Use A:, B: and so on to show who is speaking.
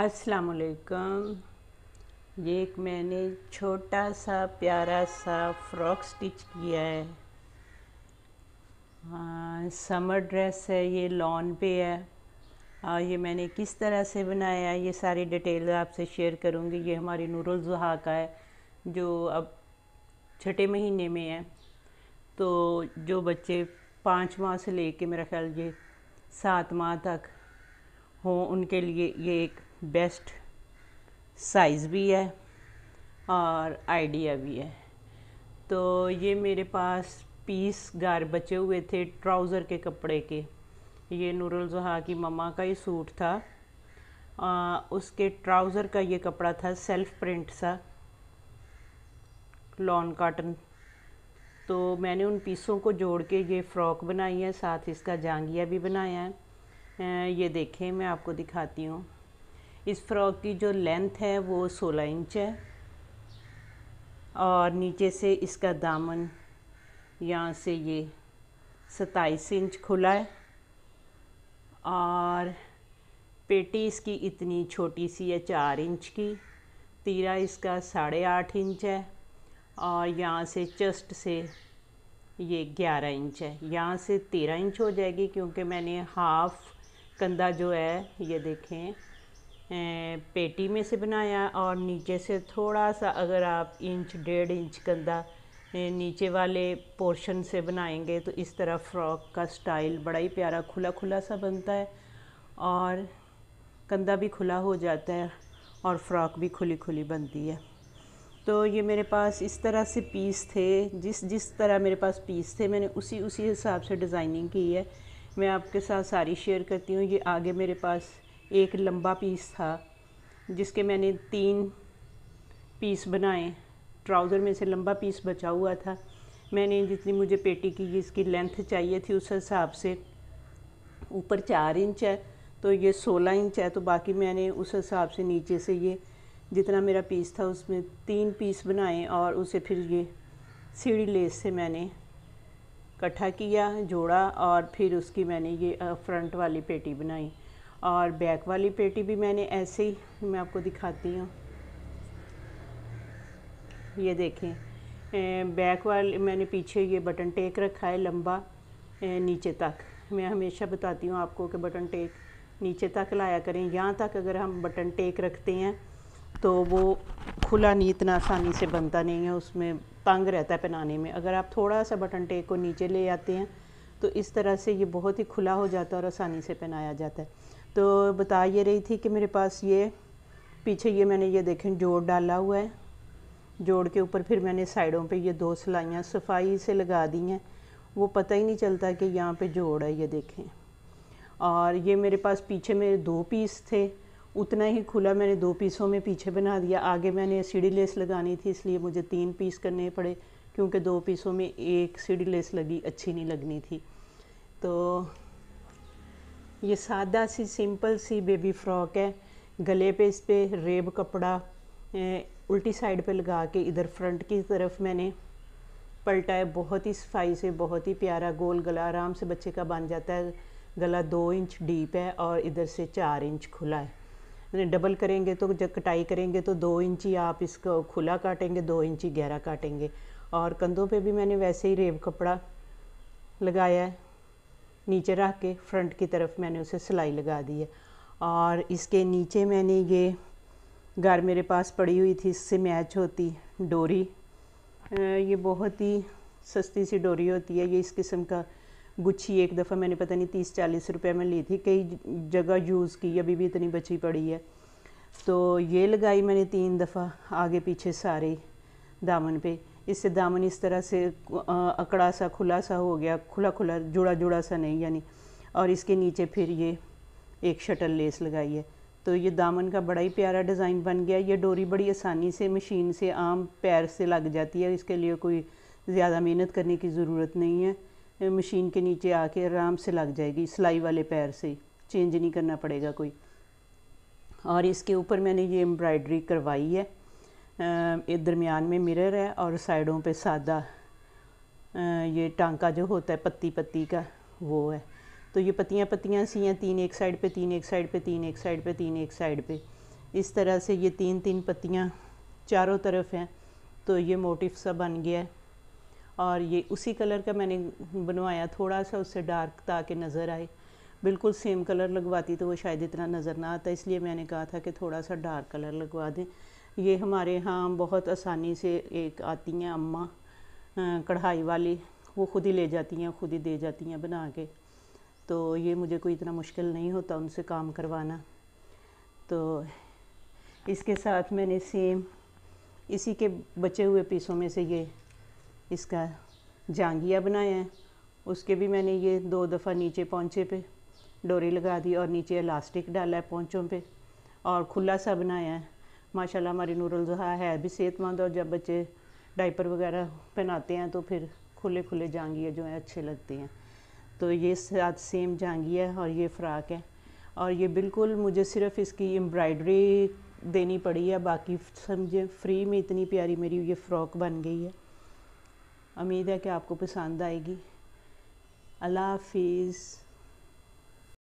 A: असलकम ये एक मैंने छोटा सा प्यारा सा फ्रॉक स्टिच किया है आ, समर ड्रेस है ये लॉन पे है और ये मैंने किस तरह से बनाया ये सारी डिटेल आपसे शेयर करूँगी ये हमारी जहा का है जो अब छठे महीने में है तो जो बच्चे पाँच माह से लेके मेरा ख्याल ये सात माह तक हों उनके लिए ये एक बेस्ट साइज़ भी है और आइडिया भी है तो ये मेरे पास पीस गार बचे हुए थे ट्राउज़र के कपड़े के ये नूरल की ममा का ही सूट था आ, उसके ट्राउज़र का ये कपड़ा था सेल्फ प्रिंट सा लॉन काटन तो मैंने उन पीसों को जोड़ के ये फ़्रॉक बनाई है साथ इसका जांगिया भी बनाया है ये देखें मैं आपको दिखाती हूँ इस फ्रॉक की जो लेंथ है वो सोलह इंच है और नीचे से इसका दामन यहाँ से ये सताईस इंच खुला है और पेटी इसकी इतनी छोटी सी है चार इंच की तीरा इसका साढ़े आठ इंच है और यहाँ से चस्ट से ये ग्यारह इंच है यहाँ से तेरह इंच हो जाएगी क्योंकि मैंने हाफ़ कंधा जो है ये देखें पेटी में से बनाया और नीचे से थोड़ा सा अगर आप इंच डेढ़ इंच कंधा नीचे वाले पोर्शन से बनाएंगे तो इस तरह फ़्रॉक का स्टाइल बड़ा ही प्यारा खुला खुला सा बनता है और कंधा भी खुला हो जाता है और फ़्रॉक भी खुली खुली बनती है तो ये मेरे पास इस तरह से पीस थे जिस जिस तरह मेरे पास पीस थे मैंने उसी उसी हिसाब से डिज़ाइनिंग की है मैं आपके साथ सारी शेयर करती हूँ ये आगे मेरे पास एक लंबा पीस था जिसके मैंने तीन पीस बनाए ट्राउज़र में से लंबा पीस बचा हुआ था मैंने जितनी मुझे पेटी की जिसकी लेंथ चाहिए थी उस हिसाब से ऊपर चार इंच है तो ये सोलह इंच है तो बाकी मैंने उस हिसाब से नीचे से ये जितना मेरा पीस था उसमें तीन पीस बनाए और उसे फिर ये सीढ़ी लेस से मैंने इकट्ठा किया जोड़ा और फिर उसकी मैंने ये फ्रंट वाली पेटी बनाई और बैक वाली पेटी भी मैंने ऐसे ही मैं आपको दिखाती हूँ ये देखें बैक वाले मैंने पीछे ये बटन टेक रखा है लंबा नीचे तक मैं हमेशा बताती हूँ आपको कि बटन टेक नीचे तक लाया करें यहाँ तक अगर हम बटन टेक रखते हैं तो वो खुला नहीं इतना आसानी से बनता नहीं है उसमें तंग रहता है पहनाने में अगर आप थोड़ा सा बटन टेक को नीचे ले आते हैं तो इस तरह से ये बहुत ही खुला हो जाता है और आसानी से पहनाया जाता है तो बता ये रही थी कि मेरे पास ये पीछे ये मैंने ये देखें जोड़ डाला हुआ है जोड़ के ऊपर फिर मैंने साइडों पे ये दो सिलाइयाँ सफाई से लगा दी हैं वो पता ही नहीं चलता कि यहाँ पे जोड़ है ये देखें और ये मेरे पास पीछे मेरे दो पीस थे उतना ही खुला मैंने दो पीसों में पीछे बना दिया आगे मैंने सीढ़ी लेस लगानी थी इसलिए मुझे तीन पीस करने पड़े क्योंकि दो पीसों में एक सीढ़ी लेस लगी अच्छी नहीं लगनी थी तो ये सादा सी सिंपल सी बेबी फ्रॉक है गले पे इस पर रेब कपड़ा उल्टी साइड पे लगा के इधर फ्रंट की तरफ मैंने पलटा है बहुत ही सफाई से बहुत ही प्यारा गोल गला आराम से बच्चे का बन जाता है गला दो इंच डीप है और इधर से चार इंच खुला है डबल करेंगे तो जब कटाई करेंगे तो दो इंच ही आप इसको खुला काटेंगे दो इंच ही गहरा काटेंगे और कंधों पे भी मैंने वैसे ही रेब कपड़ा लगाया है नीचे रख के फ्रंट की तरफ मैंने उसे सिलाई लगा दी है और इसके नीचे मैंने ये घर मेरे पास पड़ी हुई थी इससे मैच होती डोरी ये बहुत ही सस्ती सी डोरी होती है ये इस किस्म का गुच्छी एक दफ़ा मैंने पता नहीं तीस चालीस रुपए में ली थी कई जगह यूज़ की अभी भी इतनी बची पड़ी है तो ये लगाई मैंने तीन दफ़ा आगे पीछे सारे दामन पे इससे दामन इस तरह से अकड़ा सा खुला सा हो गया खुला खुला जुड़ा जुड़ा सा नहीं यानी और इसके नीचे फिर ये एक शटल लेस लगाई है तो ये दामन का बड़ा ही प्यारा डिज़ाइन बन गया ये डोरी बड़ी आसानी से मशीन से आम पैर से लग जाती है इसके लिए कोई ज़्यादा मेहनत करने की ज़रूरत नहीं है मशीन के नीचे आके आराम से लग जाएगी सिलाई वाले पैर से चेंज नहीं करना पड़ेगा कोई और इसके ऊपर मैंने ये एम्ब्रॉयडरी करवाई है दरमियान में मिरर है और साइडों पे सादा ये टांका जो होता है पत्ती पत्ती का वो है तो ये पत्तियाँ पत्तियाँ सी हैं तीन एक साइड पे तीन एक साइड पे तीन एक साइड पे तीन एक साइड पे इस तरह से ये तीन तीन पत्तियाँ चारों तरफ हैं तो ये मोटिफ सा बन गया और ये उसी कलर का मैंने बनवाया थोड़ा सा उससे डार्क ताकि नज़र आए बिल्कुल सेम कलर लगवाती तो वो शायद इतना नज़र ना आता इसलिए मैंने कहा था कि थोड़ा सा डार्क कलर लगवा दें ये हमारे यहाँ बहुत आसानी से एक आती हैं अम्मा कढ़ाई वाली वो खुद ही ले जाती हैं खुद ही दे जाती हैं बना के तो ये मुझे कोई इतना मुश्किल नहीं होता उनसे काम करवाना तो इसके साथ मैंने सेम इसी के बचे हुए पीसों में से ये इसका जांगिया बनाया है उसके भी मैंने ये दो दफ़ा नीचे पौचे पे डोरी लगा दी और नीचे इलास्टिक डाला है पौचों पे और खुला सा बनाया है माशाल्लाह हमारी जहा है भी सेहतमंद और जब बच्चे डाइपर वगैरह पहनाते हैं तो फिर खुले खुले जांगिया जो हैं अच्छे लगते हैं तो ये साथ सेम जांगिया है और ये फ़्राक है और ये बिल्कुल मुझे सिर्फ इसकी एम्ब्रॉयडरी देनी पड़ी है बाकी समझे फ्री में इतनी प्यारी मेरी ये फ़्रॉक बन गई है उम्मीद है कि आपको पसंद आएगी अल्लाह हाफिज़